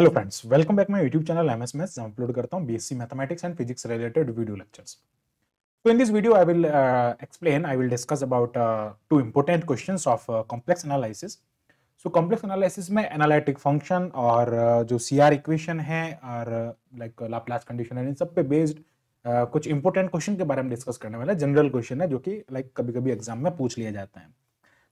Hello friends welcome back my YouTube channel M S maths जहाँ upload करता हूँ BSc mathematics and physics related video lectures तो in this video I will explain I will discuss about two important questions of complex analysis so complex analysis में analytic function और uh, जो सी R equation है और like Laplace condition है इन सब पे बेस्ड uh, कुछ इंपॉर्टेंट क्वेश्चन के बारे में डिस्कस करने वाला जनरल क्वेश्चन है जो कि लाइक like, कभी कभी एग्जाम में पूछ लिया जाता है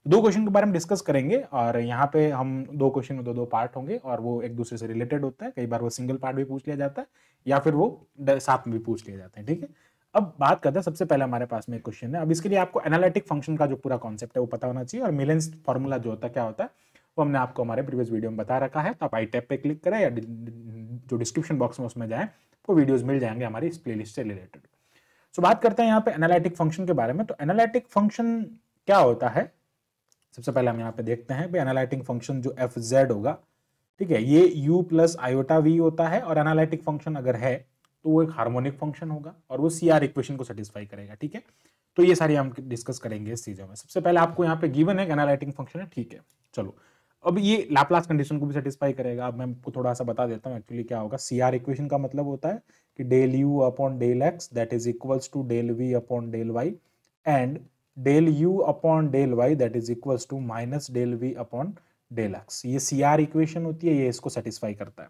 दो क्वेश्चन के बारे में डिस्कस करेंगे और यहाँ पे हम दो क्वेश्चन में दो दो पार्ट होंगे और वो एक दूसरे से रिलेटेड होता है कई बार वो सिंगल पार्ट भी पूछ लिया जाता है या फिर वो साथ में भी पूछ लिया जाता है ठीक है अब बात करते हैं सबसे पहले हमारे पास में एक क्वेश्चन है अब इसके लिए आपको एनालिटिक फंक्शन का जो पूरा कॉन्सेप्ट है वो पता होना चाहिए और मिलेंस फॉर्मूला जो होता है क्या होता है वो हमने आपको हमारे प्रीवियस वीडियो में बता रखा है तो आप आई टैप पे क्लिक करें या जो डिस्क्रिप्शन बॉक्स में उसमें जाएं वो वीडियोज मिल जाएंगे हमारे इस प्लेलिस्ट से रिलेटेड सो बात करते हैं यहाँ पे एनालिटिक फंक्शन के बारे में तो एनालिटिक फंक्शन क्या होता है सबसे पहले हम यहाँ पे देखते हैं भाई एनालिटिक फंक्शन जो एफ जेड होगा ठीक है ये u प्लस आयोटा वी होता है और एनालिटिक फंक्शन अगर है तो वो एक हार्मोनिक फंक्शन होगा और वो सी आर इक्वेशन को सेटिस्फाई करेगा ठीक है तो ये सारी हम डिस्कस करेंगे इस चीज़ों में सबसे पहले आपको यहाँ पे गिवन है एनालिटिक फंक्शन है ठीक है चलो अब ये लाप्लास कंडीशन को भी सेटिस्फाई करेगा अब मैं आपको थोड़ा सा बता देता हूँ एक्चुअली क्या होगा सी आर इक्वेशन का मतलब होता है कि del you upon del X that is equals to del we upon del Y and del you upon del Y that is equals to minus del we upon del X ये C R equation होती है ये इसको satisfy करता है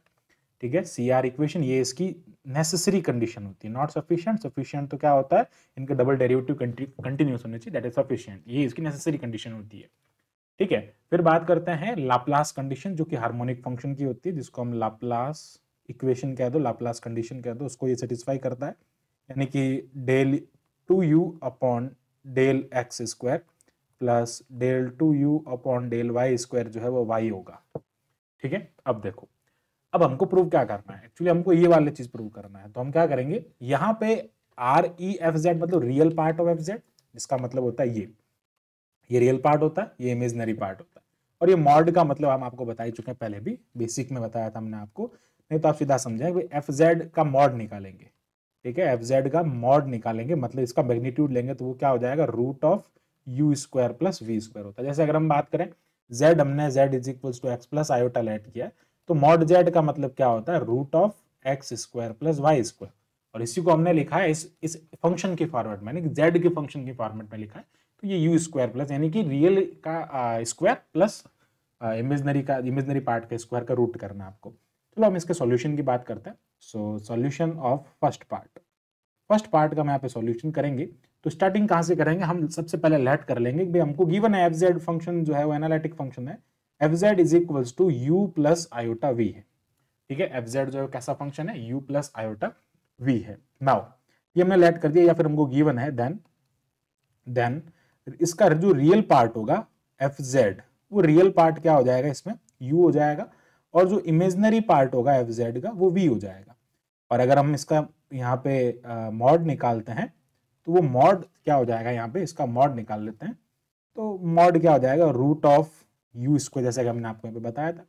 ठीक है सी R equation ये इसकी नेसेसरी कंडीशन होती है नॉट सफिशियंट सफिशियंट तो क्या होता है इनका डबल डेरिवेटिव कंटिन्यूस होना चाहिए दैट इज सफिशियंट ये इसकी नेसेसरी कंडीशन होती है ठीक है फिर बात करते हैं लाप्लास कंडीशन जो कि हार्मोनिक फंक्शन की होती है जिसको हम लाप्लास इक्वेशन कह दो लाप्लास कंडीशन कह दो उसको ये सेटिस्फाई करता है यानी कि del two you upon del x square plus del two you upon del Y square जो है वो वाई होगा ठीक है अब देखो अब हमको प्रूव क्या करना है एक्चुअली हमको ये वाली चीज प्रूव करना है तो हम क्या करेंगे यहाँ पे आर ई एफ जेड मतलब real part of F Z जिसका मतलब होता है ये ये रियल पार्ट होता है ये इमेजनरी पार्ट होता है और ये मॉड का मतलब हम आपको बता ही चुके हैं पहले भी बेसिक में बताया था हमने आपको नहीं तो आप सीधा समझाएं एफ जेड का मॉड निकालेंगे ठीक है एफ जेड का मॉड निकालेंगे मतलब इसका मैग्नीट्यूड लेंगे तो वो क्या हो जाएगा root of U square plus we square होता है जैसे अगर हम बात करें जेड हमने Z is equal to x plus iota let किया तो मॉड जेड का मतलब क्या होता है root of X square plus Y square और इसी को हमने लिखा है इस इस फंक्शन के फॉर्मेट में यानी जेड के फंक्शन के फॉर्मेट में लिखा है तो ये यू स्क्वायर प्लस यानी कि रियल का स्क्वायर प्लस इमेजनरी का इमेजनरी पार्ट का स्क्वायर का रूट करना आपको चलो हम इसके सॉल्यूशन की बात करते हैं so solution of first part first part का हम यहाँ पे सॉल्यूशन करेंगे तो स्टार्टिंग कहाँ से करेंगे हम सबसे पहले लेट कर लेंगे भाई हमको गिवन है एफ जेड फंक्शन जो है वो एनालिटिक फंक्शन है F Z is equal to you plus iota V है ठीक है एफ जेड जो है कैसा फंक्शन है यू प्लस आयोटा वी है नाउ ये हमने लेट कर दिया या फिर हमको गिवन है देन देन इसका जो रियल पार्ट होगा एफ जेड वो रियल पार्ट क्या हो जाएगा इसमें यू हो जाएगा और जो इमेजनरी पार्ट होगा एफ जेड का वो वी हो जाएगा और अगर हम इसका यहाँ पे मॉड निकालते हैं तो वो मॉड क्या हो जाएगा यहाँ पे इसका मॉड निकाल लेते हैं तो मॉड क्या हो जाएगा रूट ऑफ यू स्क्वायर जैसे कि हमने आपको यहाँ पे बताया था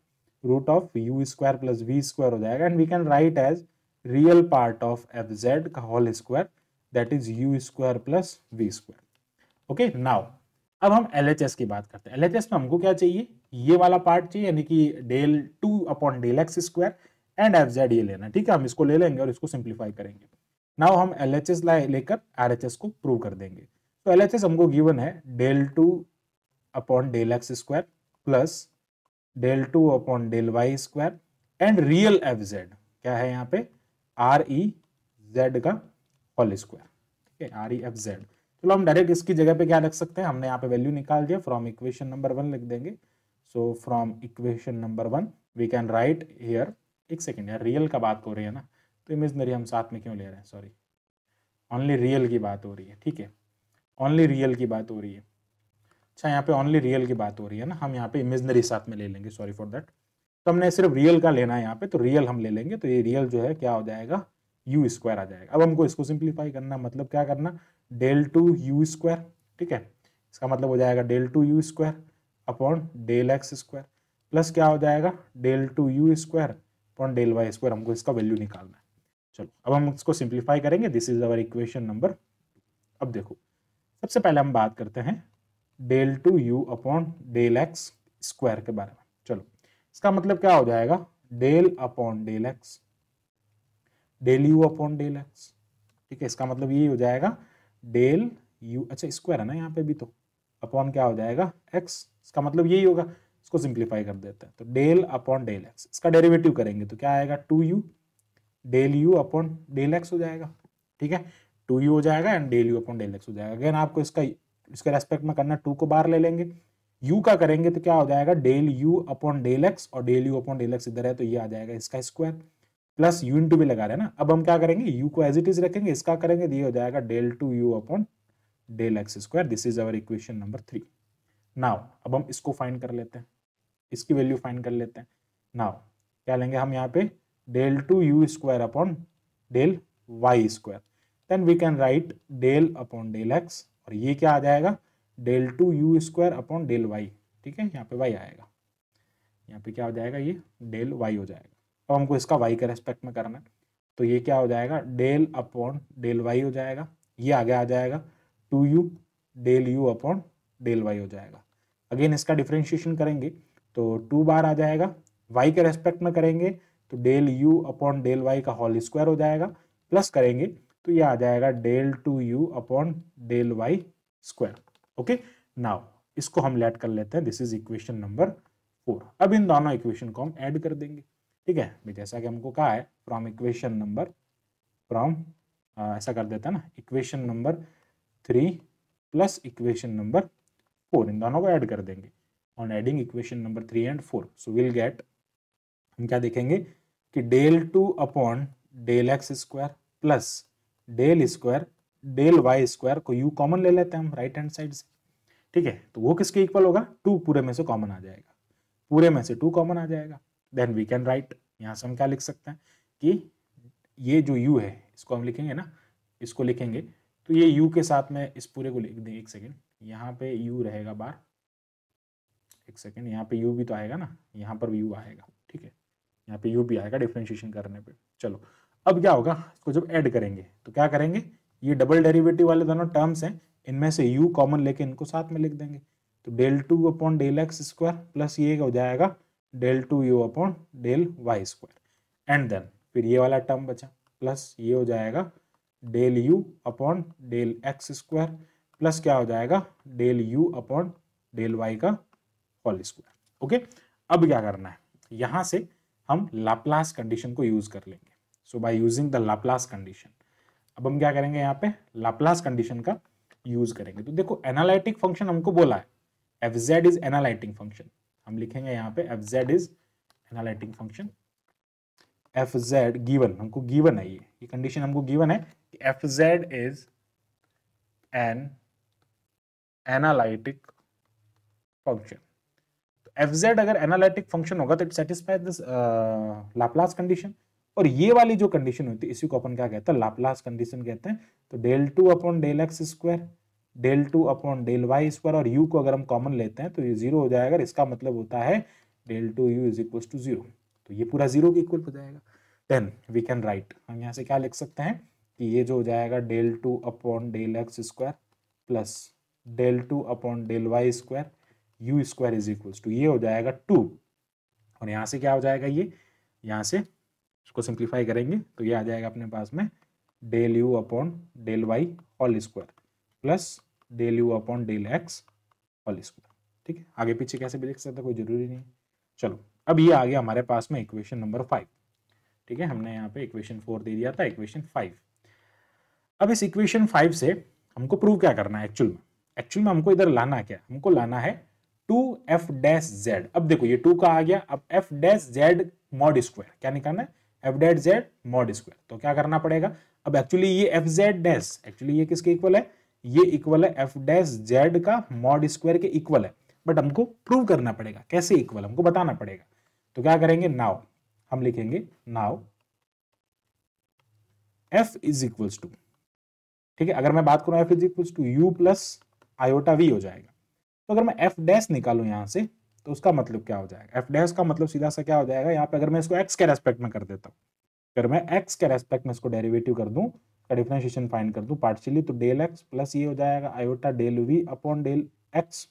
root of U square plus we square हो जाएगा and we can write as real part of F Z का whole square that is U square plus we square okay now अब हम एल की बात करते हैं एल में हमको क्या चाहिए ये वाला पार्ट चाहिए यानी कि del two upon del x square and F Z ये लेना ठीक है हम इसको ले लेंगे और इसको सिंप्लीफाई करेंगे नाउ हम एल एच एस लेकर आर एच एस को प्रूव कर देंगे तो एल एच एस हमको गिवन है del two upon del x square plus del two upon del Y square and real F Z क्या है यहाँ पे आर ई जेड का होल स्क्वायर ठीक है आर ई एफ जेड चलो हम डायरेक्ट इसकी जगह पे क्या रख सकते हैं हमने यहाँ पे वैल्यू निकाल दिया फ्रॉम इक्वेशन नंबर वन लिख देंगे so from equation number one we can write here एक सेकेंड यार रियल का बात हो रही है ना तो इमेजनरी हम साथ में क्यों ले रहे हैं सॉरी ओनली रियल की बात हो रही है ठीक है ओनली रियल की बात हो रही है अच्छा यहाँ पे ओनली रियल की बात हो रही है ना हम यहाँ पे इमेजनरी साथ में ले लेंगे सॉरी फॉर दैट तो हमने सिर्फ रियल का लेना है यहाँ पे तो रियल हम ले लेंगे तो ये रियल जो है क्या हो जाएगा यू स्क्वायर आ जाएगा अब हमको इसको सिंप्लीफाई करना मतलब क्या करना डेल टू यू स्क्वायर ठीक है इसका मतलब हो जाएगा del two you square upon del x square plus क्या हो जाएगा del two you square upon del Y square हमको इसका वैल्यू निकालना है चलो अब हम इसको सिंप्लीफाई करेंगे this is our equation number अब देखो सबसे पहले हम बात करते हैं del two you upon del x square के बारे में चलो इसका मतलब क्या हो जाएगा del upon del x del you upon del x ठीक है इसका मतलब ये हो जाएगा डेल यू अच्छा स्क्वायर है ना यहाँ पे भी तो अपॉन क्या हो जाएगा एक्स इसका मतलब यही होगा इसको सिंप्लीफाई कर देते हैं तो डेल अपॉन डेल एक्स इसका डेरिवेटिव करेंगे तो क्या आएगा two u del you upon del x हो जाएगा ठीक है टू यू हो जाएगा and del you upon del x हो जाएगा अगेन आपको इसका इसके रेस्पेक्ट में करना टू को बाहर ले लेंगे यू का करेंगे तो क्या हो जाएगा del you upon del x और del you upon del x इधर है तो ये आ जाएगा इसका square plus u into भी लगा रहे हैं ना अब हम क्या करेंगे यू को एज इट इज रखेंगे इसका करेंगे तो ये हो जाएगा del two you upon del x square this is our equation number three now अब हम इसको फाइन कर लेते हैं इसकी वैल्यू फाइन कर लेते हैं नाउ क्या लेंगे हम यहाँ पे del two you square upon del Y square then we can write del upon del x और ये क्या आ जाएगा del two you square upon del y ठीक है यहाँ पे वाई आएगा यहाँ पे क्या हो जाएगा ये डेल वाई हो जाएगा तो हमको इसका वाई के रेस्पेक्ट में करना है तो ये क्या हो जाएगा डेल अपॉन डेल वाई हो जाएगा ये आगे आ जाएगा two u del you upon del y हो जाएगा अगेन इसका डिफ्रेंशिएशन करेंगे तो टू बार आ जाएगा वाई के रेस्पेक्ट में करेंगे तो del you upon del y का होल स्क्वायर हो जाएगा प्लस करेंगे तो ये आ जाएगा del two you upon del Y square okay now इसको हम लेट कर लेते हैं this is equation number four अब इन दोनों इक्वेशन को हम ऐड कर देंगे ठीक है भी जैसा कि हमको कहा है फ्रॉम इक्वेशन नंबर फ्रॉम ऐसा कर देता है ना equation number three plus equation number four इन दोनों को ऐड कर देंगे on adding equation number three and four so will get हम क्या देखेंगे कि del two upon del x square plus del square del Y square को यू कॉमन ले लेते हैं हम राइट हैंड साइड से ठीक है तो वो किसके इक्वल होगा टू पूरे में से कॉमन आ जाएगा पूरे में से टू कॉमन आ जाएगा देन वी कैन राइट यहाँ से हम क्या लिख सकते हैं कि ये जो यू है इसको हम लिखेंगे ना इसको लिखेंगे तो ये यू के साथ में इस पूरे को लिख दें एक सेकेंड यहाँ पे यू रहेगा बार एक सेकेंड यहाँ पे यू भी तो आएगा ना यहाँ पर भी यू आएगा ठीक है यहाँ पे यू भी आएगा डिफ्रेंशिएशन करने पे चलो अब क्या होगा इसको जब ऐड करेंगे तो क्या करेंगे ये डबल डेरिवेटिव वाले दोनों टर्म्स हैं इनमें से यू कॉमन लेके इनको साथ में लिख देंगे तो del two upon del x square plus ये हो जाएगा del two you upon del Y square and then फिर ये वाला टर्म बचा प्लस ये हो जाएगा del you upon del x square plus क्या हो जाएगा del you upon del y का होल स्क्वायर ओके अब क्या करना है यहां से हम लाप्लास कंडीशन को यूज कर लेंगे so by using the Laplace condition अब हम क्या करेंगे यहाँ पे लाप्लास कंडीशन का यूज करेंगे तो देखो एनालिटिक फंक्शन हमको बोला है F Z is analytic function हम लिखेंगे यहाँ पे f Z is analytic function f z given हमको गिवन है ये ये कंडीशन हमको गिवन है कि f Z is an analytic function तो एफ जेड अगर एनालिटिक फंक्शन होगा तो it satisfy this Laplace condition और ये वाली जो कंडीशन होती है इसी को अपन क्या कहते हैं लाप्लास कंडीशन कहते हैं तो del two upon del x square del two upon del y इस पर और यू को अगर हम कॉमन लेते हैं तो ये जीरो हो जाएगा इसका मतलब होता है del two u is equal to zero तो ये पूरा जीरो के इक्वल हो जाएगा देन वी कैन राइट हम यहाँ से क्या लिख सकते हैं कि ये जो हो जाएगा del two upon del x square plus del two upon del Y square u square is equal to ये हो जाएगा टू और यहाँ से क्या हो जाएगा ये यहाँ से इसको सिंप्लीफाई करेंगे तो ये आ जाएगा अपने पास में del you upon del y all square plus del you upon del x whole square ठीक है आगे पीछे कैसे भी लिख सकते कोई जरूरी नहीं चलो अब ये आ गया हमारे पास में इक्वेशन नंबर फाइव ठीक है हमने यहाँ पे इक्वेशन फोर दे दिया था इक्वेशन फाइव अब इस इक्वेशन फाइव से हमको प्रूव क्या करना है एक्चुअल में एक्चुअल में हमको इधर लाना क्या हमको लाना है टू एफ डैश जेड अब देखो ये टू का आ गया अब f dash z mod square क्या निकालना है f dash z mod square तो क्या करना पड़ेगा अब एक्चुअली ये एफ जेड डैश एक्चुअली ये किसके इक्वल है ये इक्वल है एफ डैश जेड का मॉड स्क्वायर के इक्वल है बट हमको प्रूव करना पड़ेगा कैसे इक्वल हमको बताना पड़ेगा तो क्या करेंगे नाउ हम लिखेंगे now f is equals to ठीक है अगर मैं बात करूं f is equals to you plus iota v हो जाएगा तो अगर मैं एफ डैश निकालू यहां से तो उसका मतलब क्या हो जाएगा एफ डैश का मतलब सीधा सा क्या हो जाएगा यहाँ पे अगर मैं इसको एक्स के रेस्पेक्ट में कर देता हूं अगर मैं एक्स के रेस्पेक्ट में इसको डेरिवेटिव कर दूं का डिफ्रेंशिएशन फाइंड कर दूं पार्शियली तो डेल एक्स प्लस ये हो जाएगा iota del we upon del x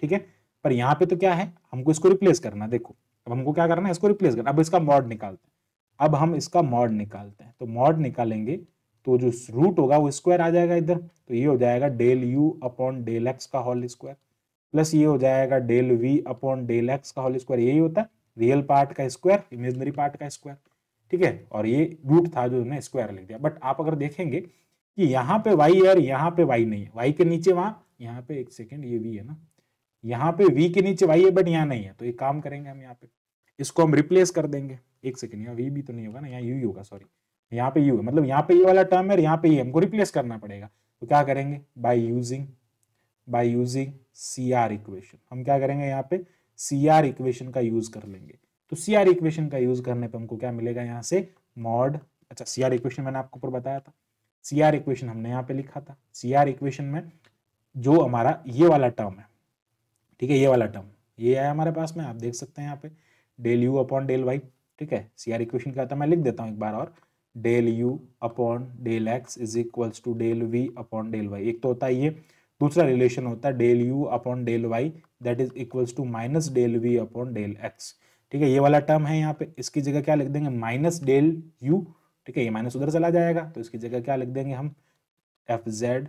ठीक है पर यहाँ पे तो क्या है हमको इसको रिप्लेस करना देखो अब हमको क्या करना है इसको रिप्लेस करना अब इसका मॉड निकालते हैं अब हम इसका मॉड निकालते हैं तो मॉड निकालेंगे तो जो रूट होगा वो स्क्वायर आ जाएगा इधर तो ये हो जाएगा del you upon del x का होल स्क्वायर प्लस ये हो जाएगा del we upon del x का होल स्क्वायर यही होता है रियल पार्ट का स्क्वायर इमेजनरी पार्ट का स्क्वायर ठीक है और ये रूट था जो उन्होंने स्क्वायर लिख दिया बट आप अगर देखेंगे कि यहाँ पे वाई है और यहाँ पे वाई नहीं है वाई के नीचे वहां यहाँ पे एक सेकेंड ये वी है ना यहाँ पे वी के नीचे वाई है बट यहाँ नहीं है तो एक काम करेंगे हम यहाँ पे इसको हम रिप्लेस कर देंगे एक सेकेंड यहाँ वी भी तो नहीं होगा ना यहाँ यू ही होगा सॉरी यहाँ पे यू है मतलब यहाँ पे ये वाला टर्म है यहाँ पे ये हमको रिप्लेस करना पड़ेगा तो क्या करेंगे by using by using C R equation हम क्या करेंगे यहाँ पे सी आर इक्वेशन का यूज कर लेंगे तो सी आर इक्वेशन का यूज करने पर हमको क्या मिलेगा यहाँ से मॉड अच्छा सी आर इक्वेशन मैंने आपको ऊपर बताया था सी आर इक्वेशन हमने यहाँ पे लिखा था सी आर इक्वेशन में जो हमारा ये वाला टर्म है ठीक है ये वाला टर्म ये है हमारे पास में आप देख सकते हैं यहाँ पे del you upon del y ठीक है सी आर इक्वेशन क्या होता है मैं लिख देता हूँ एक बार और del you upon del x is equals to del we upon del y एक तो होता है ये दूसरा रिलेशन होता है del you upon del Y that is equals to minus del we upon del x ठीक है ये वाला टर्म है यहाँ पे इसकी जगह क्या लिख देंगे माइनस डेल यू ठीक है ये माइनस उधर चला जाएगा तो इसकी जगह क्या लिख देंगे हम f z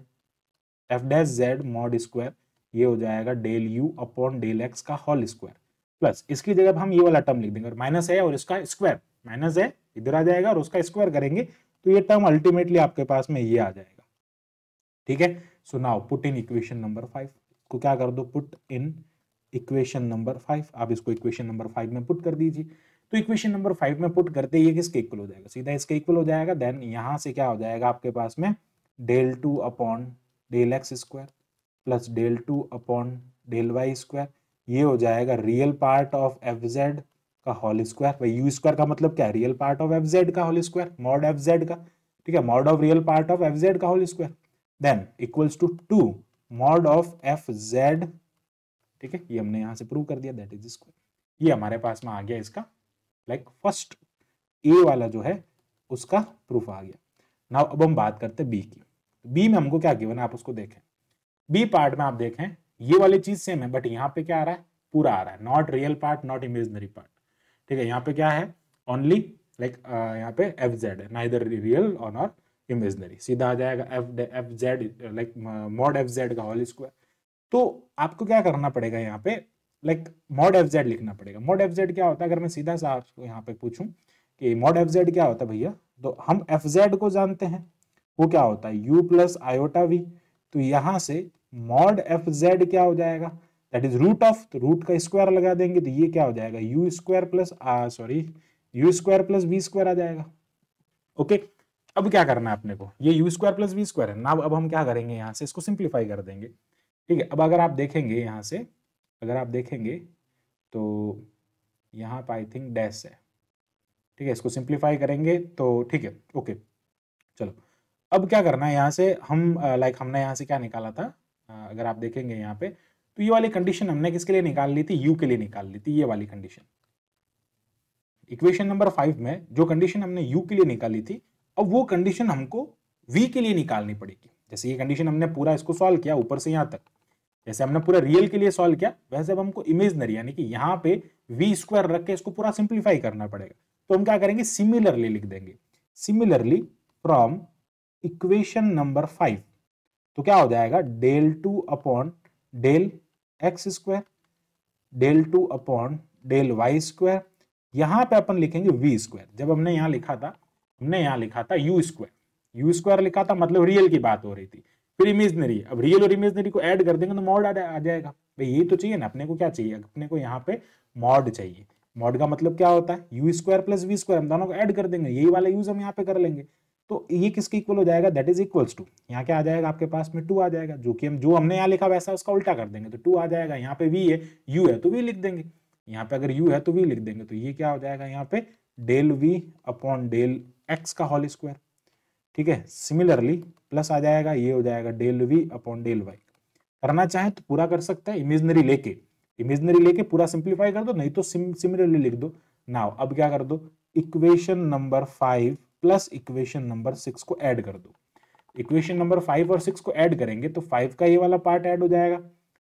f dash z mod square ये हो जाएगा del you upon del x का होल स्क्वायर प्लस इसकी जगह हम ये वाला टर्म लिख देंगे और माइनस है और इसका स्क्वायर माइनस है इधर आ जाएगा और उसका स्क्वायर करेंगे तो ये टर्म अल्टीमेटली आपके पास में ये आ जाएगा ठीक है so now put in equation number five को क्या कर दो put in equation number five आप इसको इक्वेशन नंबर फाइव में पुट कर दीजिए तो इक्वेशन नंबर फाइव में पुट करते ही किसके इक्वल हो जाएगा सीधा इसके इक्वल हो जाएगा देन यहाँ से क्या हो जाएगा आपके पास में del two upon del x square plus del two upon del Y square ये हो जाएगा real part of F Z का होल स्क्वायर भाई यू स्क्वायर का मतलब क्या है real part of F Z का whole square mod f Z का ठीक है mod of real part of F Z का whole square then equals to two mod of F z ठीक है ये हमने यहाँ से प्रूव कर दिया दैट इज स्क्वायर ये हमारे पास में आ गया इसका लाइक फर्स्ट ए वाला जो है उसका प्रूफ आ गया नाउ अब हम बात करते हैं बी की बी में हमको क्या गिवन है आप उसको देखें बी पार्ट में आप देखें ये वाली चीज सेम है बट यहाँ पे क्या आ रहा है पूरा आ रहा है not real part not imaginary part ठीक है यहाँ पे क्या है ओनली लाइक यहाँ पे एफ जेड है इधर रियल और नॉट इमेजनरी सीधा आ जाएगा f f z like mod f Z का होल स्क्वायर तो आपको क्या करना पड़ेगा यहाँ पे लाइक मॉड एफ जेड लिखना पड़ेगा मॉड एफ जेड क्या होता है अगर मैं सीधा सा आपको यहाँ पे पूछूं कि मॉड एफ जेड क्या होता है भैया तो हम एफ जेड को जानते हैं वो क्या होता है यू प्लस आयोटा वी तो यहाँ से मॉड एफ जेड क्या हो जाएगा दैट इज रूट ऑफ तो रूट का स्क्वायर लगा देंगे तो ये क्या हो जाएगा u square plus sorry u square plus b square आ जाएगा ओके okay? अब क्या करना है अपने को ये u square plus b square है ना अब हम क्या करेंगे यहाँ से इसको सिंप्लीफाई कर देंगे ठीक है अब अगर आप देखेंगे यहाँ से अगर आप देखेंगे तो यहाँ पर आई थिंक डैश है ठीक है इसको सिंप्लीफाई करेंगे तो ठीक है ओके चलो अब क्या करना है यहाँ से हम लाइक हमने यहाँ से क्या निकाला था अगर आप देखेंगे यहाँ पे तो ये वाली कंडीशन हमने किसके लिए निकाल ली थी यू के लिए निकाल ली थी ये वाली कंडीशन इक्वेशन नंबर फाइव में जो कंडीशन हमने यू के लिए निकाली थी अब वो कंडीशन हमको वी के लिए निकालनी पड़ेगी जैसे ये कंडीशन हमने पूरा इसको सॉल्व किया ऊपर से यहाँ तक जैसे हमने पूरा रियल के लिए सॉल्व किया वैसे अब हमको इमेजनरी यानी कि यहाँ पे वी स्क्वायर रख के इसको पूरा सिंप्लीफाई करना पड़ेगा तो हम क्या करेंगे सिमिलरली लिख देंगे similarly from equation number five तो क्या हो जाएगा del two upon del x square del two upon del Y square यहाँ पे अपन लिखेंगे वी स्क्वायर जब हमने यहाँ लिखा था हमने यहाँ लिखा था यू स्क्वायर यू स्क्वायर लिखा था मतलब रियल की बात हो रही थी फिर इमेजनरी अब रियल और इमेजनरी को ऐड कर देंगे तो मॉड आ जाएगा भाई ये तो चाहिए ना अपने को क्या चाहिए अपने को यहाँ पे मॉड चाहिए मॉड का मतलब क्या होता है u square plus we square हम दोनों को ऐड कर देंगे यही वाला यूज हम यहाँ पे कर लेंगे तो ये किसके इक्वल हो जाएगा दैट इज इक्वल्स टू यहाँ क्या आ जाएगा आपके पास में टू आ जाएगा जो कि हम जो हमने यहाँ लिखा वैसा उसका उल्टा कर देंगे तो टू आ जाएगा यहाँ पे वी है यू है तो वी लिख देंगे यहाँ पे अगर यू है तो वी लिख देंगे तो ये क्या हो जाएगा यहाँ पे del we upon del x का होल स्क्वायर ठीक है सिमिलरली प्लस आ जाएगा ये हो जाएगा del we upon del y करना चाहे तो पूरा कर सकते हैं इमेजनरी लेके इमेजनरी लेके पूरा सिंप्लीफाई कर दो नहीं तो सिमिलरली लिख दो नाउ अब क्या कर दो equation number five plus equation number six को ऐड कर दो इक्वेशन नंबर फाइव और सिक्स को ऐड करेंगे तो फाइव का ये वाला पार्ट ऐड हो जाएगा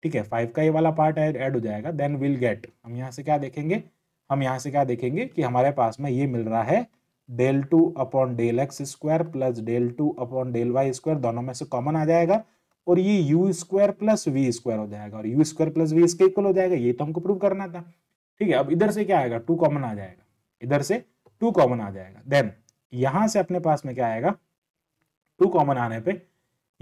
ठीक है फाइव का ये वाला पार्ट ऐड हो जाएगा देन विल गेट हम यहाँ से क्या देखेंगे हम यहाँ से क्या देखेंगे कि हमारे पास में ये मिल रहा है del two upon del x square plus del two upon del Y square दोनों में से कॉमन आ जाएगा और ये u square plus we square हो जाएगा और यू स्क्वायर प्लस वी इसके इक्वल हो जाएगा ये तो हमको प्रूव करना था ठीक है अब इधर से क्या आएगा टू कॉमन आ जाएगा इधर से टू कॉमन आ जाएगा देन यहां से अपने पास में क्या आएगा टू कॉमन आने पर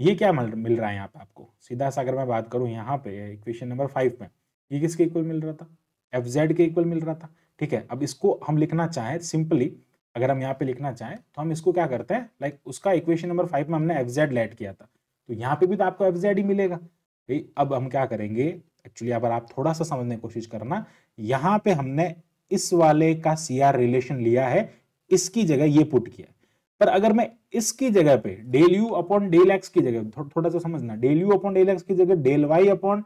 ये क्या मिल रहा है यहाँ पे आपको सीधा सा अगर मैं बात करूं यहाँ पे इक्वेशन नंबर फाइव में ये किसके इक्वल मिल रहा था एफ जेड के इक्वल मिल रहा था ठीक है अब इसको हम लिखना चाहें सिंपली अगर हम यहाँ पे लिखना चाहें तो हम इसको क्या करते हैं लाइक उसका इक्वेशन नंबर फाइव में हमने एफ जेड लेट किया था तो यहाँ पे भी तो आपको एफ जेड ही मिलेगा भाई अब हम क्या करेंगे एक्चुअली अगर आप थोड़ा सा समझने की कोशिश करना यहाँ पे हमने इस वाले का सी आर रिलेशन लिया है इसकी जगह ये पुट किया पर अगर मैं इसकी जगह पे del you upon del x की जगह थो, थोड़ा सा समझना del you upon del x की जगह del y upon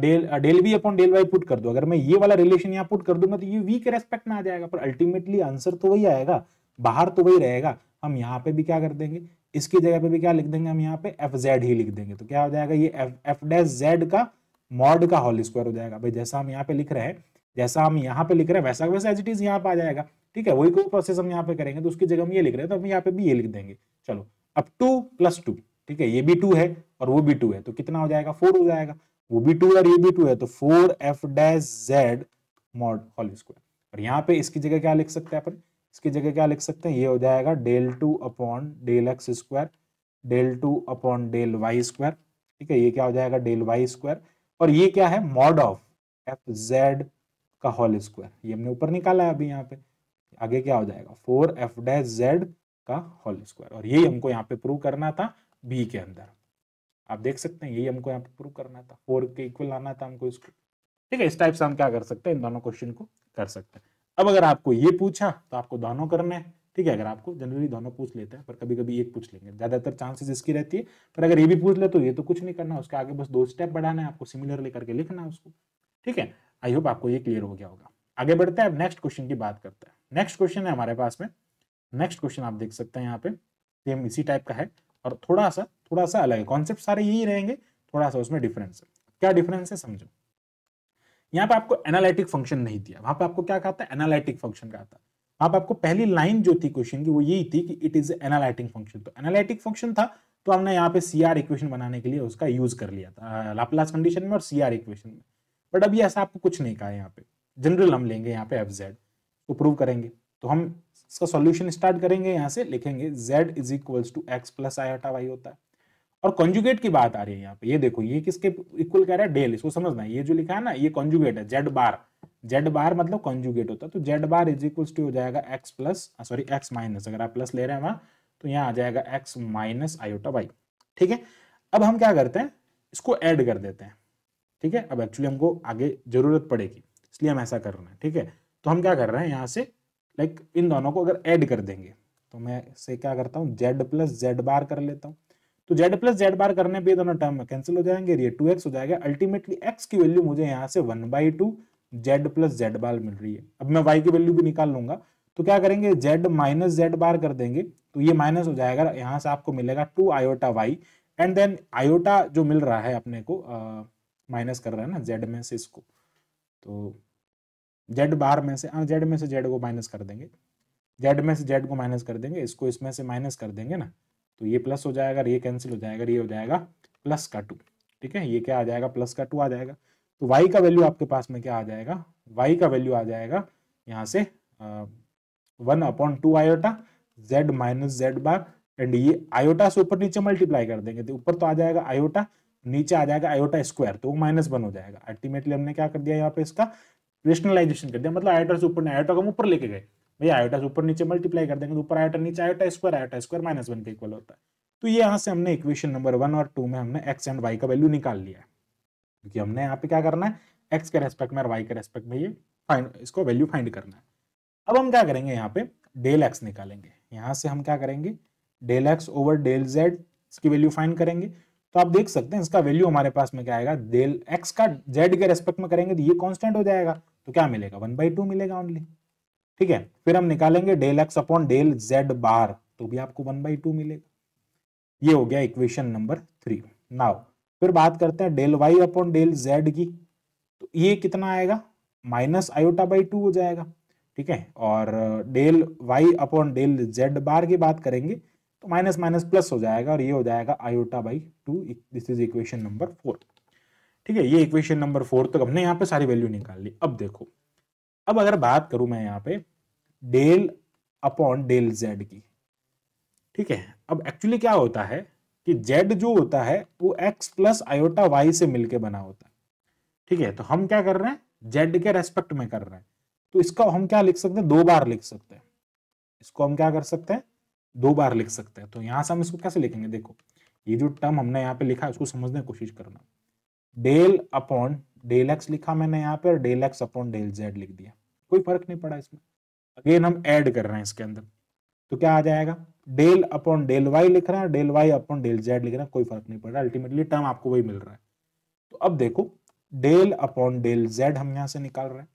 del del we upon del y put कर दो अगर मैं ये वाला रिलेशन यहाँ पुट कर दूंगा तो ये वी के रेस्पेक्ट में आ जाएगा पर अल्टीमेटली आंसर तो वही आएगा बाहर तो वही रहेगा हम यहाँ पे भी क्या कर देंगे इसकी जगह पे भी क्या लिख देंगे हम यहाँ पे एफ जेड ही लिख देंगे तो क्या हो जाएगा ये एफ एफ डैश जेड का मॉड का होल स्क्वायर हो जाएगा भाई जैसा हम यहाँ पे लिख रहे हैं जैसा हम यहाँ पे लिख रहे हैं वैसा वैसा एज इट इज यहाँ पे आ जाएगा ठीक है वही कोई प्रोसेस हम यहाँ पे करेंगे तो उसकी जगह हम ये लिख रहे हैं तो हम यहाँ पे भी ये लिख देंगे चलो अब टू प्लस टू ठीक है ये भी टू है और वो भी टू है तो कितना हो जाएगा फोर हो जाएगा वो भी टू और ये भी टू है तो four f dash z mod whole square और यहाँ पे इसकी जगह क्या लिख सकते हैं अपन इसकी जगह क्या लिख सकते हैं ये हो जाएगा del two upon del x square del two upon del Y square ठीक है ये क्या हो जाएगा डेल वाई स्क्वायर और ये क्या है मॉड ऑफ एफ जेड का होल स्क्वायर ये हमने ऊपर निकाला है अभी यहाँ पे आगे क्या हो जाएगा फोर एफ डैश जेड का होल स्क्वायर और यही हमको यहाँ पे प्रूव करना था बी के अंदर आप देख सकते हैं यही हमको यहाँ पे प्रूव करना था फोर के इक्वल आना था हमको इसको ठीक है इस टाइप से हम क्या कर सकते हैं इन दोनों क्वेश्चन को कर सकते हैं अब अगर आपको ये पूछा तो आपको दोनों करना है ठीक है अगर आपको जनरली दोनों पूछ लेते हैं पर कभी कभी एक पूछ लेंगे ज्यादातर चांसेस इसकी रहती है पर अगर ये भी पूछ ले तो ये तो कुछ नहीं करना उसके आगे बस दो स्टेप बढ़ाना है आपको सिमिलर लेकर करके लिखना है उसको ठीक है आई होप आपको ये क्लियर हो गया होगा आगे बढ़ते हैं अब नेक्स्ट क्वेश्चन की बात करते हैं नेक्स्ट क्वेश्चन है हमारे पास में नेक्स्ट क्वेश्चन आप देख सकते हैं यहाँ पे सेम इसी टाइप का है और थोड़ा सा थोड़ा सा अलग है कॉन्सेप्ट सारे यही रहेंगे थोड़ा सा उसमें डिफरेंस है क्या डिफरेंस है समझो यहाँ पे आपको एनालिटिक फंक्शन नहीं दिया वहां पे आपको क्या कहा था एनालिटिक फंक्शन कहा था वहां पे आपको पहली लाइन जो थी क्वेश्चन की वो यही थी कि इट इज एनालिटिक फंक्शन तो एनालिटिक फंक्शन था तो हमने यहाँ पे सीआर इक्वेशन बनाने के लिए उसका यूज कर लिया था लाप्लास हाँ, कंडीशन में और सीआर इक्वेशन में बट अभी ऐसा आपको कुछ नहीं कहा यहाँ पे जनरल हम लेंगे यहाँ पे एफ जेड तो प्रूव करेंगे तो हम इसका सॉल्यूशन स्टार्ट करेंगे यहाँ से लिखेंगे z is equals to x plus i y होता है और कॉन्जुगेट की बात आ रही है यहाँ पे ये देखो ये किसके इक्वल कह रहा है डेल इसको समझना ये जो लिखा है ना ये कॉन्जुगेट है जेड बार जेड बार मतलब कॉन्जुगेट होता है तो z bar is equal to हो जाएगा x plus sorry x minus अगर आप प्लस ले रहे हैं वहां तो यहाँ आ जाएगा एक्स माइनस आयोटा वाई ठीक है अब हम क्या करते हैं इसको एड कर देते हैं ठीक है अब एक्चुअली हमको आगे जरूरत पड़ेगी इसलिए हम ऐसा कर रहे हैं ठीक है तो हम क्या कर रहे हैं यहाँ से लाइक इन दोनों को अगर एड कर देंगे तो मैं से क्या करता हूँ जेड प्लस जेड बार कर लेता हूँ तो जेड प्लस जेड बार करने पे दोनों टर्म कैंसिल हो जाएंगे ये टू एक्स हो जाएगा अल्टीमेटली एक्स की वैल्यू मुझे यहाँ से one by two z plus z bar मिल रही है अब मैं वाई की वैल्यू भी निकाल लूंगा तो क्या करेंगे जेड माइनस जेड बार कर देंगे तो ये माइनस हो जाएगा यहाँ से आपको मिलेगा two iota y and then iota जो मिल रहा है अपने को माइनस uh, कर रहा है ना जेड में से इसको तो जेड बार में से जेड हाँ, में से जेड को माइनस कर देंगे जेड में से जेड को माइनस कर देंगे इसको इसमें से माइनस कर देंगे ना तो ये प्लस हो जाएगा ये कैंसिल हो जाएगा ये हो जाएगा प्लस का टू ठीक है ये क्या आ जाएगा प्लस का टू आ जाएगा तो वाई का वैल्यू आपके पास में क्या आ जाएगा वाई का वैल्यू आ जाएगा यहाँ से one upon two iota z minus z bar and ये आयोटा से ऊपर नीचे मल्टीप्लाई कर देंगे तो ऊपर तो आ जाएगा आयोटा नीचे आ जाएगा आयोटा स्क्वायर तो वो माइनस वन हो जाएगा अल्टीमेटली हमने क्या कर दिया यहाँ पे इसका रेशनलाइजेशन कर दिया मतलब आयोटा से ऊपर आयोटा को हम ऊपर लेके गए भाई आयोटा ऊपर नीचे मल्टीप्लाई कर देंगे तो ऊपर आयोटा नीचे iota square iota square minus one पे इक्वल होता है तो ये यहाँ से हमने इक्वेशन नंबर वन और टू में हमने एक्स एंड वाई का वैल्यू निकाल लिया क्योंकि हमने यहाँ पे क्या करना है एक्स के रेस्पेक्ट में और वाई के रेस्पेक्ट में ये फाइंड इसको वैल्यू फाइंड करना है अब हम क्या करेंगे यहाँ पे डेल एक्स निकालेंगे यहाँ से हम क्या करेंगे del x over del z इसकी वैल्यू फाइंड करेंगे तो आप देख सकते हैं इसका वैल्यू हमारे पास में क्या आएगा डेल एक्स का जेड के रेस्पेक्ट में करेंगे तो ये कॉन्स्टेंट हो जाएगा तो क्या मिलेगा वन बाई टू मिलेगा ओनली ठीक है फिर हम निकालेंगे del x upon del z bar तो भी आपको वन बाई टू मिलेगा ये हो गया इक्वेशन नंबर थ्री नाउ फिर बात करते हैं del y upon del z की तो ये कितना आएगा माइनस आयोटा बाई टू हो जाएगा ठीक है और del y upon del z bar की बात करेंगे तो माइनस माइनस प्लस हो जाएगा और ये हो जाएगा iota by two this is equation number four ठीक है ये इक्वेशन नंबर फोर तो हमने यहाँ पे सारी वैल्यू निकाल ली अब देखो अब अगर बात करूं मैं यहाँ पे डेल अपॉन डेल जेड की ठीक है अब एक्चुअली क्या होता है कि जेड जो होता है वो एक्स प्लस आयोटा वाई से मिलके बना होता है ठीक है तो हम क्या कर रहे हैं जेड के रेस्पेक्ट में कर रहे हैं तो इसका हम क्या लिख सकते हैं दो बार लिख सकते हैं इसको हम क्या कर सकते हैं दो बार लिख सकते हैं तो यहां से हम इसको कैसे लिखेंगे देखो ये जो टर्म हमने यहाँ पे लिखा है उसको समझने की कोशिश करना डेल अपॉन डेल एक्स लिखा मैंने यहाँ पे del x upon del z लिख दिया कोई फर्क नहीं पड़ा इसमें अगेन हम ऐड कर रहे हैं इसके अंदर तो क्या आ जाएगा डेल अपॉन डेल वाई लिख रहे हैं del y upon del z लिख रहे हैं कोई फर्क नहीं पड़ रहा अल्टीमेटली टर्म आपको वही मिल रहा है तो अब देखो डेल अपॉन डेल जेड हम यहाँ से निकाल रहे हैं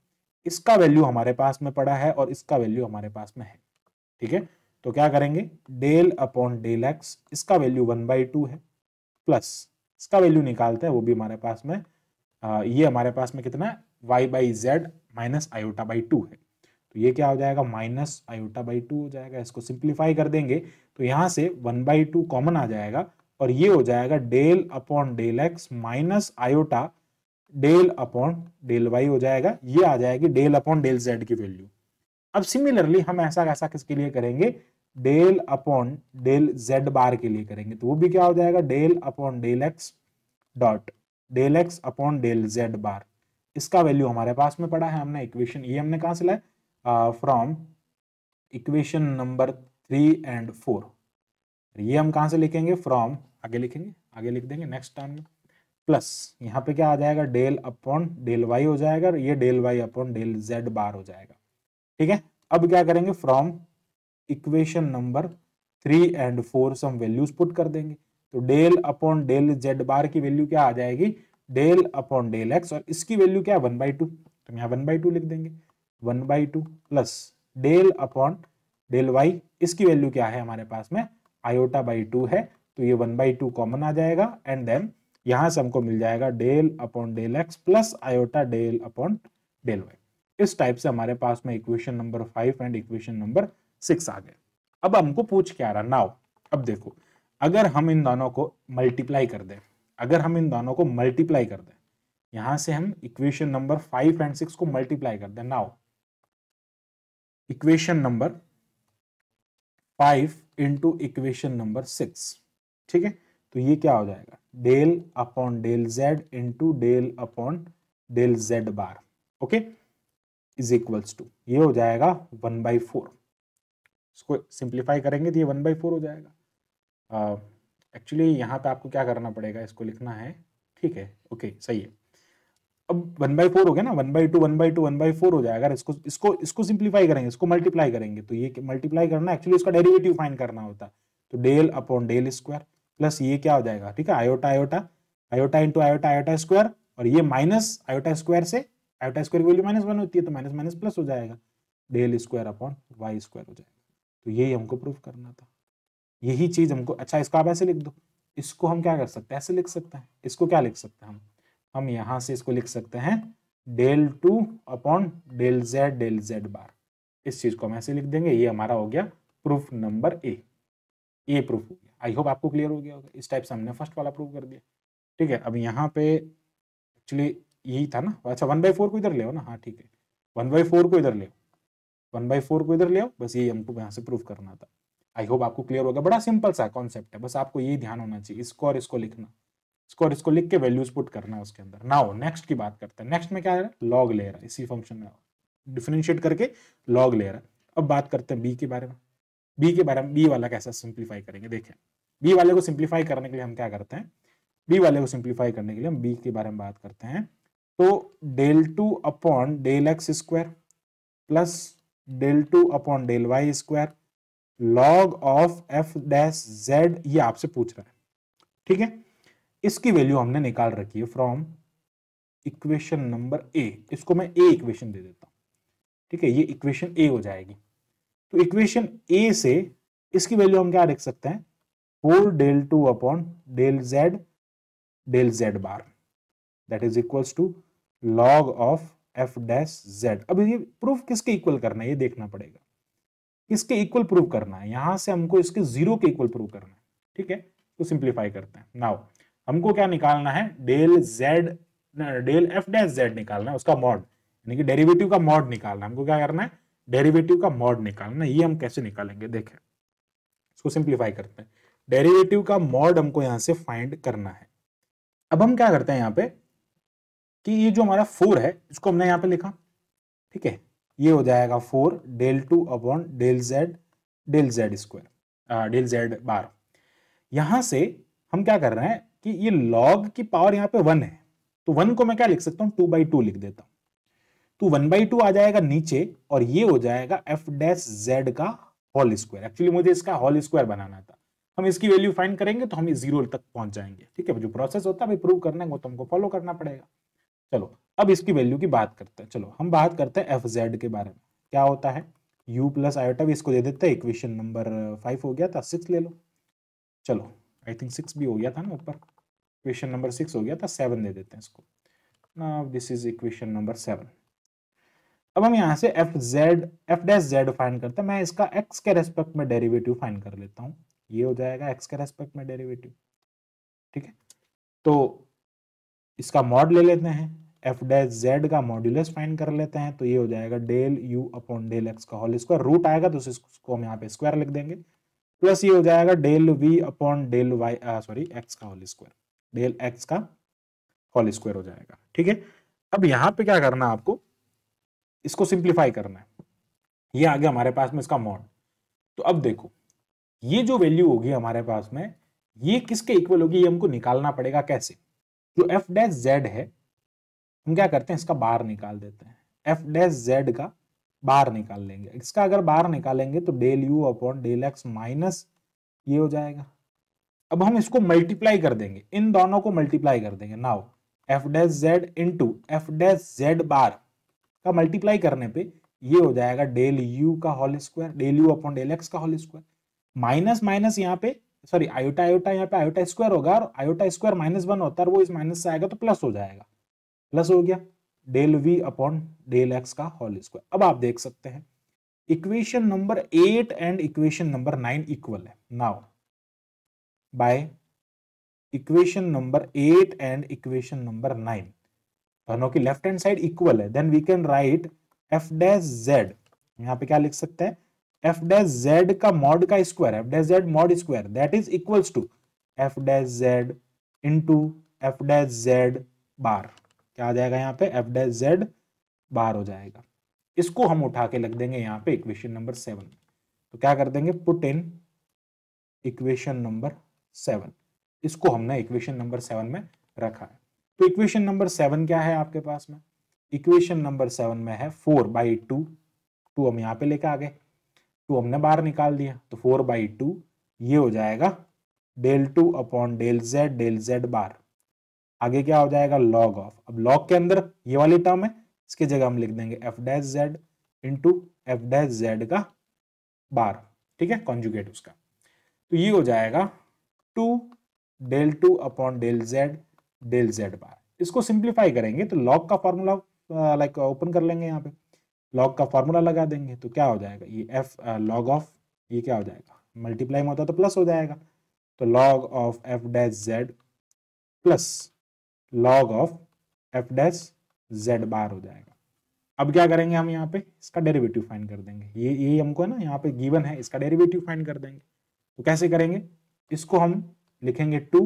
इसका वैल्यू हमारे पास में पड़ा है और इसका वैल्यू हमारे पास में है ठीक है तो क्या करेंगे डेल अपॉन डेल एक्स इसका वैल्यू वन बाई टू है प्लस इसका वैल्यू निकालते हैं वो भी हमारे पास में आ, ये हमारे पास में कितना है y by z minus iota by two है तो ये क्या हो जाएगा माइनस आयोटा बाई टू हो जाएगा इसको सिंप्लीफाई कर देंगे तो यहाँ से वन बाई टू कॉमन आ जाएगा और ये हो जाएगा del upon del x minus iota del upon del y हो जाएगा ये आ जाएगी डेल अपॉन डेल जेड की वैल्यू अब सिमिलरली हम ऐसा ऐसा किसके लिए करेंगे del upon del z bar के लिए करेंगे तो वो भी क्या हो जाएगा del upon del x dot del x upon del z bar इसका वैल्यू हमारे पास में पड़ा है हमने इक्वेशन ये हमने कहा से लाया from equation number three and four ये हम कहा से लिखेंगे फ्रॉम आगे लिखेंगे आगे लिख देंगे नेक्स्ट टर्म में प्लस यहाँ पे क्या आ जाएगा डेल अपॉन डेल वाई हो जाएगा और ये del y upon del z bar हो जाएगा ठीक है अब क्या करेंगे from equation number three and four some values put कर देंगे तो del upon del z bar की वैल्यू क्या आ जाएगी डेल अपॉन डेल एक्स और इसकी वैल्यू क्या वन बाई टू तो यहाँ वन बाई टू लिख देंगे one by two plus del upon del y इसकी वैल्यू क्या है हमारे पास में आयोटा बाई टू है तो ये वन बाई टू कॉमन आ जाएगा एंड देन यहां से हमको मिल जाएगा del upon del x plus iota del upon del y इस टाइप से हमारे पास में equation number five and equation number six आ गए अब हमको पूछ क्या रहा नाव अब देखो अगर हम इन दोनों को मल्टीप्लाई कर दें अगर हम इन दोनों को मल्टीप्लाई कर दें यहां से हम equation number five and six को मल्टीप्लाई कर दें now equation number five into equation number six ठीक है तो ये क्या हो जाएगा del upon del z into del upon del z bar okay is equals to ये हो जाएगा वन बाई फोर इसको सिंप्लीफाई करेंगे तो ये वन बाई फोर हो जाएगा एक्चुअली uh, यहाँ पे आपको क्या करना पड़ेगा इसको लिखना है ठीक है ओके okay, सही है अब वन बाई फोर हो गया ना one by two one by two one by four हो जाएगा इसको इसको इसको सिंप्लीफाई करेंगे इसको मल्टीप्लाई करेंगे तो ये मल्टीप्लाई करना एक्चुअली इसका डेरिवेटिव फाइन करना होता तो del upon del square plus ये क्या हो जाएगा ठीक है iota iota iota into iota iota square और ये माइनस आयोटा स्क्वायर से आयोटा स्क्वायर की वैल्यू माइनस वन होती है तो माइनस माइनस प्लस हो जाएगा del square upon y square हो जाएगा तो यही हमको प्रूफ करना था यही चीज हमको अच्छा इसको आप ऐसे लिख दो इसको हम क्या कर सकते हैं ऐसे लिख सकते हैं इसको क्या लिख सकते हैं हम हम यहाँ से इसको लिख सकते हैं del two upon del z del z bar इस चीज़ को हम ऐसे लिख देंगे ये हमारा हो गया प्रूफ नंबर ए ये प्रूफ हो गया आई होप आपको क्लियर हो गया होगा इस टाइप से हमने फर्स्ट वाला प्रूफ कर दिया ठीक है अब यहाँ पे एक्चुअली यही था ना अच्छा वन बाई फोर को इधर ले आओ ना हाँ ठीक है वन बाई फोर को इधर ले आओ वन बाई फोर को इधर ले आओ बस यही हमको यहाँ से प्रूफ करना था आई होप आपको क्लियर होगा बड़ा सिंपल सा कॉन्सेप्ट है बस आपको यही ध्यान होना चाहिए इसको और इसको लिखना स्कोर इसको लिख के वैल्यूज पुट करना है उसके अंदर नाउ नेक्स्ट की बात करते हैं नेक्स्ट में क्या है लॉग ले रहा है इसी फंक्शन में डिफ्रेंशिएट करके लॉग ले रहा है अब बात करते हैं बी के बारे में बी के बारे में बी वाला कैसा सिंप्लीफाई करेंगे देखें बी वाले को सिंप्लीफाई करने के लिए हम क्या करते हैं बी वाले को सिंप्लीफाई करने के लिए हम बी के बारे में बात करते हैं तो del two upon del x square plus del two upon del Y square log of f dash z ये आपसे पूछ रहा है ठीक है इसकी वैल्यू हमने निकाल रखी है फ्रॉम इक्वेशन नंबर ए इसको मैं ए इक्वेशन दे देता हूँ ठीक है ये इक्वेशन ए हो जाएगी तो इक्वेशन ए से इसकी वैल्यू हम क्या लिख सकते हैं four del two upon del z del z bar that is equals to log of f dash z अब ये प्रूफ किसके इक्वल करना है ये देखना पड़ेगा किसके इक्वल प्रूव करना है यहां से हमको इसके जीरो के इक्वल प्रूव करना है ठीक है तो सिंप्लीफाई करते हैं नाउ हमको क्या निकालना है del z del f dash z निकालना है उसका मॉड यानी कि डेरिवेटिव का मॉड निकालना हमको क्या करना है डेरिवेटिव का मॉड निकालना ये हम कैसे निकालेंगे देखें इसको सिंप्लीफाई करते हैं डेरिवेटिव का मॉड हमको यहां से फाइंड करना है अब हम क्या करते हैं यहां पे कि ये जो हमारा फोर है इसको हमने यहां पे लिखा ठीक है ये हो जाएगा four del two upon del z del z square del z bar यहां से हम क्या कर रहे हैं कि ये लॉग की पावर यहाँ पे वन है तो वन को मैं क्या लिख सकता हूँ टू बाई टू लिख देता हूँ तो वन बाई टू आ जाएगा नीचे और ये हो जाएगा एफ डैश जेड का होल स्क्वायर एक्चुअली मुझे इसका होल स्क्वायर बनाना था हम इसकी वैल्यू फाइंड करेंगे तो हम जीरो तक पहुंच जाएंगे ठीक है जो प्रोसेस होता है भाई प्रूव करना है वो तो हमको फॉलो करना पड़ेगा चलो अब इसकी वैल्यू की बात करते हैं चलो हम बात करते हैं एफ जेड के बारे में क्या होता है u प्लस आयोटा भी इसको दे देते हैं इक्वेशन नंबर फाइव हो गया था सिक्स ले लो चलो आई थिंक सिक्स भी हो गया था ना ऊपर इक्वेशन नंबर सिक्स हो गया था सेवन दे देते हैं इसको ना this is equation number seven अब हम यहाँ से f z f dash z find करते हैं मैं इसका एक्स के रेस्पेक्ट में डेरिवेटिव फाइन कर लेता हूँ ये हो जाएगा एक्स के रेस्पेक्ट में डेरिवेटिव ठीक है तो इसका मॉड ले लेते हैं एफ डैश जेड का मॉड्यूलस फाइन कर लेते हैं तो ये हो जाएगा del you upon del x का होल स्क्वायर रूट आएगा तो इसको हम यहाँ पे स्क्वायर लिख देंगे प्लस ये हो जाएगा del we upon del y sorry x का होल स्क्वायर डेल एक्स का होल स्क्वायर हो जाएगा ठीक है अब यहाँ पे क्या करना है आपको इसको सिंप्लीफाई करना है ये आ गया हमारे पास में इसका मॉड तो अब देखो ये जो वैल्यू होगी हमारे पास में ये किसके इक्वल होगी ये हमको निकालना पड़ेगा कैसे जो एफ डैश जेड है हम क्या करते हैं इसका बार निकाल देते हैं एफ डैश जेड का बार निकाल लेंगे इसका अगर बार निकालेंगे तो del you upon del x minus ये हो जाएगा अब हम इसको मल्टीप्लाई कर देंगे इन दोनों को मल्टीप्लाई कर देंगे now f dash z into f dash z bar का मल्टीप्लाई करने पे ये हो जाएगा डेल यू का whole square del you upon del x का होल स्क्वायर माइनस माइनस यहाँ पे सॉरी आयोटा आयोटा यहाँ पे आयोटा स्क्वायर होगा और आयोटा स्क्वायर माइनस वन होता है वो इस माइनस से आएगा तो प्लस हो जाएगा प्लस हो गया del we upon del x का होल स्क्वायर अब आप देख सकते हैं equation number eight and equation number nine equal है now by equation number 8 and equation number 9 दोनों की लेफ्ट हैंड साइड इक्वल है then we can write f dash z यहाँ पे क्या लिख सकते हैं एफ डैश जेड का मॉड का square f dash z mod square that is equals to f dash z into f dash z bar क्या आ जाएगा यहाँ पे एफ डैश जेड बार हो जाएगा इसको हम उठा के लिख देंगे यहाँ पे इक्वेशन नंबर सेवन तो क्या कर देंगे put in equation number seven इसको हमने इक्वेशन नंबर सेवन में रखा है तो इक्वेशन नंबर सेवन क्या है आपके पास में इक्वेशन नंबर सेवन में है फोर बाई टू टू हम यहाँ पे लेके आ गए टू हमने बाहर निकाल दिया तो फोर बाई टू ये हो जाएगा del two upon del z del z bar आगे क्या हो जाएगा लॉग ऑफ अब लॉग के अंदर ये वाली टर्म है इसके जगह हम लिख देंगे f dash z into f dash Z का बार ठीक है कॉन्जुगेट उसका तो ये हो जाएगा two del two upon del z del z bar इसको सिंप्लीफाई करेंगे तो लॉग का फॉर्मूला लाइक ओपन कर लेंगे यहाँ पे लॉग का फॉर्मूला लगा देंगे तो क्या हो जाएगा ये एफ लॉग ऑफ ये क्या हो जाएगा मल्टीप्लाई में होता है तो प्लस हो जाएगा तो log of f dash z plus log of f dash z bar हो जाएगा अब क्या करेंगे हम यहाँ पे इसका डेरिवेटिव फाइंड कर देंगे ये ये हमको है ना यहाँ पे गिवन है इसका डेरिवेटिव फाइंड कर देंगे तो कैसे करेंगे इसको हम लिखेंगे two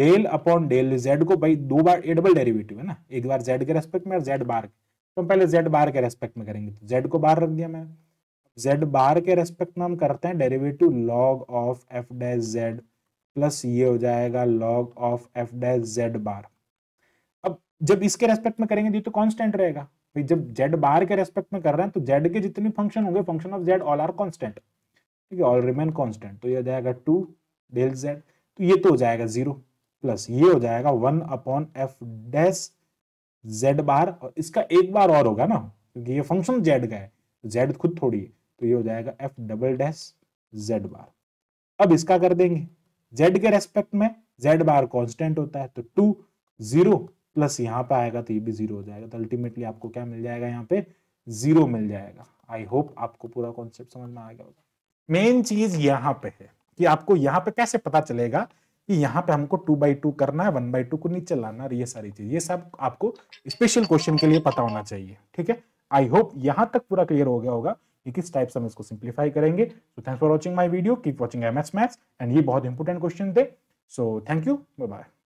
del upon del z को भाई दो बार ए डबल डेरिवेटिव है ना एक बार जेड के रेस्पेक्ट में और जेड बार तो हम पहले जेड बार के रेस्पेक्ट में करेंगे तो जेड को बार रख दिया मैंने जेड बार के रेस्पेक्ट में हम करते हैं derivative log of f dash z plus ये हो जाएगा log of f dash z bar अब जब इसके रेस्पेक्ट में करेंगे तो कांस्टेंट तो रहेगा भाई जब जेड बार के रेस्पेक्ट में कर रहे हैं तो जेड के जितने फंक्शन होंगे function of z all are constant ठीक है ऑल रिमेन कांस्टेंट तो ये हो जाएगा टू डेल जेड तो ये तो हो जाएगा जीरो प्लस ये हो जाएगा one upon f dash z bar और इसका एक बार और होगा ना क्योंकि ये फंक्शन जेड का है जेड तो खुद थोड़ी है तो ये हो जाएगा f double dash z bar अब इसका कर देंगे जेड के रेस्पेक्ट में जेड बार कॉन्स्टेंट होता है तो टू जीरो प्लस यहाँ पे आएगा तो ये भी जीरो हो जाएगा तो अल्टीमेटली आपको क्या मिल जाएगा यहाँ पे जीरो मिल जाएगा आई होप आपको पूरा कॉन्सेप्ट समझ में आ गया होगा मेन चीज यहाँ पे है कि आपको यहाँ पे कैसे पता चलेगा कि यहाँ पे हमको टू बाई टू करना है वन बाई टू को नीचे लाना ये सारी चीज ये सब आपको स्पेशल क्वेश्चन के लिए पता होना चाहिए ठीक है आई होप यहाँ तक पूरा क्लियर हो गया होगा कि किस टाइप से हम इसको सिंप्लीफाई करेंगे so thanks for watching my video keep watching M S maths and ये बहुत इंपॉर्टेंट क्वेश्चन थे so thank you bye bye